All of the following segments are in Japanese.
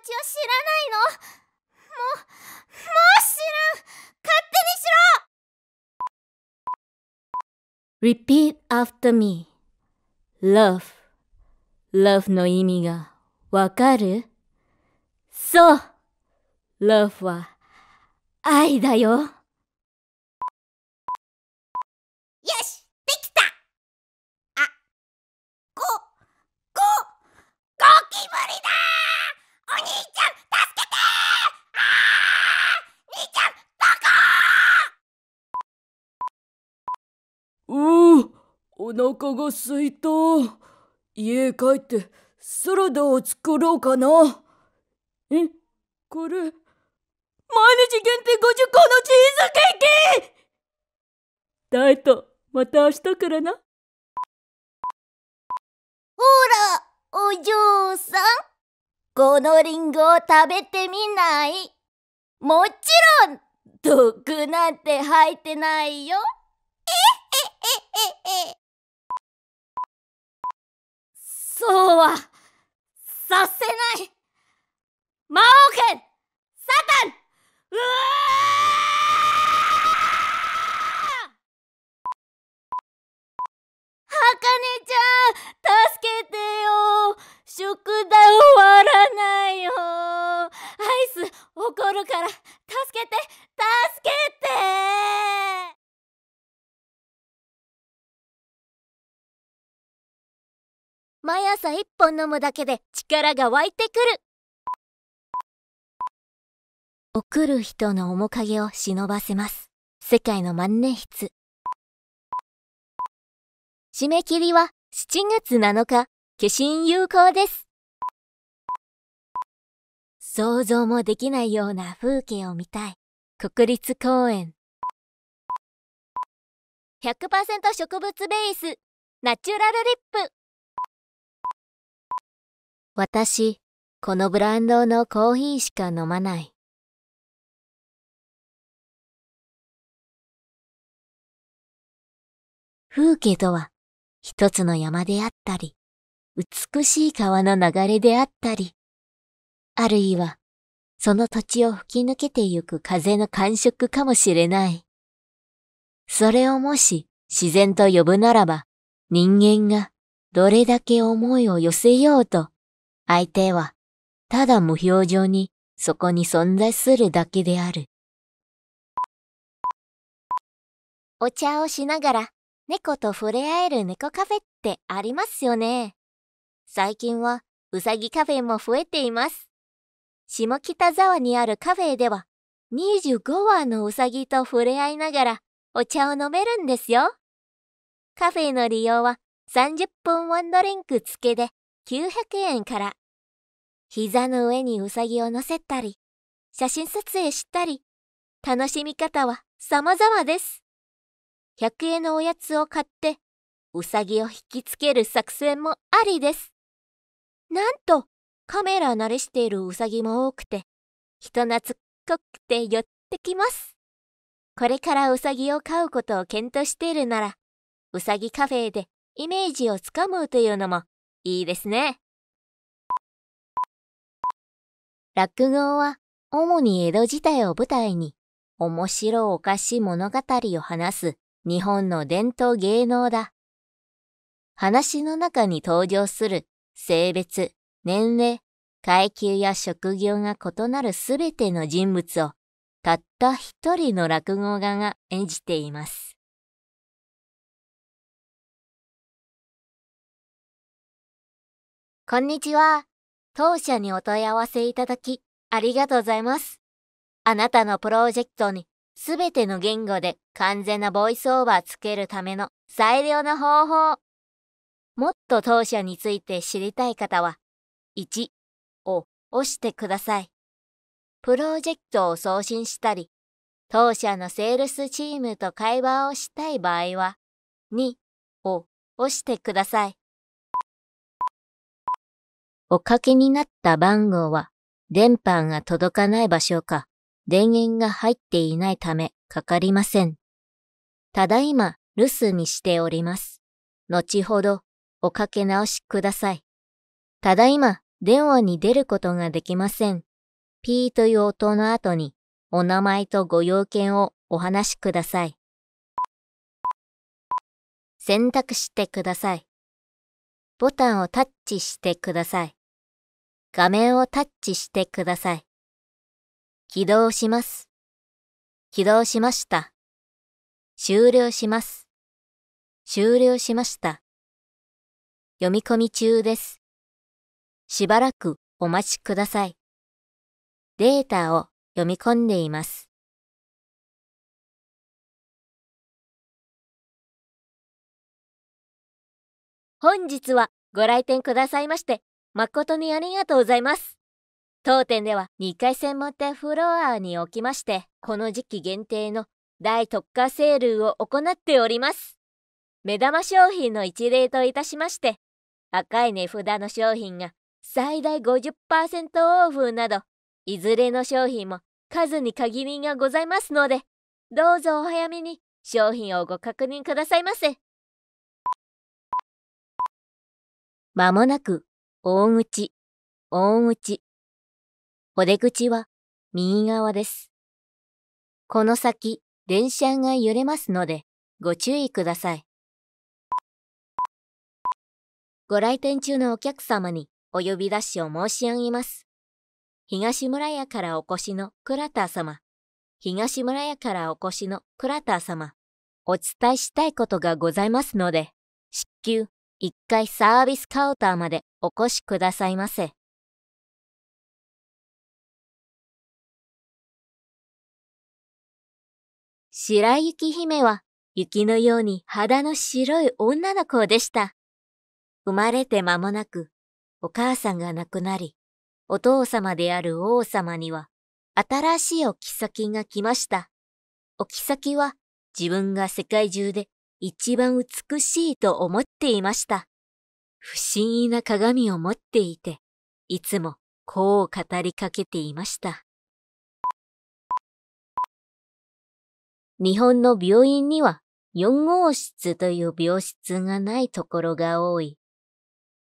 ちを知らないのもう、もう知らん勝手にしろ !Repeat after me.Love. Love の意味がわかるそう !Love は愛だよ。お腹がすいた。家帰ってサラダを作ろうかな。えこれ、毎日限定50個のチーズケーキダイエット、また明日からな。ほら、お嬢さん。このリンゴを食べてみないもちろん、毒なんて入ってないよ。えええええ。そうはさせない魔王剣サタンうわあかねちゃん助けてよ宿題はか一本飲むだけで力が湧いてくる送る人の面影を忍ばせます世界の万年筆締め切りは7月7日化身有効です想像もできないような風景を見たい国立公園100%植物ベースナチュラルリップ私、このブランドのコーヒーしか飲まない。風景とは、一つの山であったり、美しい川の流れであったり、あるいは、その土地を吹き抜けてゆく風の感触かもしれない。それをもし自然と呼ぶならば、人間がどれだけ思いを寄せようと相手は、ただ無表情にそこに存在するだけである。お茶をしながら猫と触れ合える猫カフェってありますよね。最近はうさぎカフェも増えています。下北沢にあるカフェでは25羽のうさぎと触れ合いながらお茶を飲めるんですよ。カフェの利用は30分ワンドリンク付けで900円から膝の上にうさぎを乗せたり、写真撮影したり、楽しみ方は様々です。100円のおやつを買って、うさぎを引きつける作戦もありです。なんと、カメラ慣れしているうさぎも多くて、人懐っこくて寄ってきます。これからうさぎを飼うことを検討しているなら、うさぎカフェでイメージをつかむというのもいいですね。落語は主に江戸時代を舞台に面白おかしい物語を話す日本の伝統芸能だ。話の中に登場する性別、年齢、階級や職業が異なるすべての人物をたった一人の落語家が演じています。こんにちは。当社にお問い合わせいただき、ありがとうございます。あなたのプロジェクトにすべての言語で完全なボイスオーバーつけるための最良の方法。もっと当社について知りたい方は、1を押してください。プロジェクトを送信したり、当社のセールスチームと会話をしたい場合は、2を押してください。おかけになった番号は、電波が届かない場所か、電源が入っていないためかかりません。ただいま留守にしております。後ほどおかけ直しください。ただいま電話に出ることができません。P という音の後にお名前とご用件をお話しください。選択してください。ボタンをタッチしてください。画面をタッチしてください。起動します。起動しました。終了します。終了しました。読み込み中です。しばらくお待ちください。データを読み込んでいます。本日はご来店くださいまして誠にありがとうございます。当店では2階専門店フロアにおきまして、この時期限定の大特価セールを行っております。目玉商品の一例といたしまして、赤い値札の商品が最大50%オフなど、いずれの商品も数に限りがございますので、どうぞお早めに商品をご確認くださいませ。まもなく大口、大口。お出口は右側です。この先、電車が揺れますので、ご注意ください。ご来店中のお客様にお呼び出しを申し上げます。東村屋からお越しの倉田様。東村屋からお越しの倉田様。お伝えしたいことがございますので、至急一回サービスカウンターまでお越しくださいませ。白雪姫は雪のように肌の白い女の子でした。生まれて間もなく、お母さんが亡くなり、お父様である王様には、新しいお妃が来ました。お妃は自分が世界中で一番美しいと思っていました。不思議な鏡を持っていて、いつもこう語りかけていました。日本の病院には4号室という病室がないところが多い。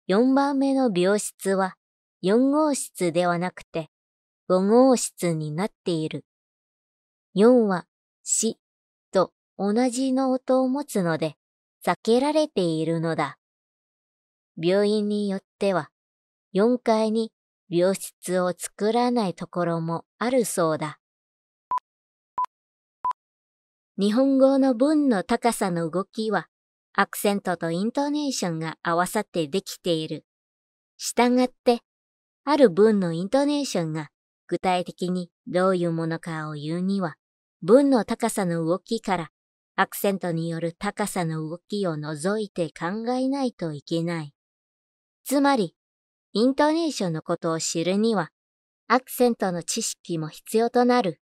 4番目の病室は4号室ではなくて5号室になっている。4は死同じの音を持つので避けられているのだ。病院によっては4階に病室を作らないところもあるそうだ。日本語の文の高さの動きはアクセントとイントネーションが合わさってできている。従って、ある文のイントネーションが具体的にどういうものかを言うには、文の高さの動きからアクセントによる高さの動きを除いて考えないといけない。つまり、イントネーションのことを知るには、アクセントの知識も必要となる。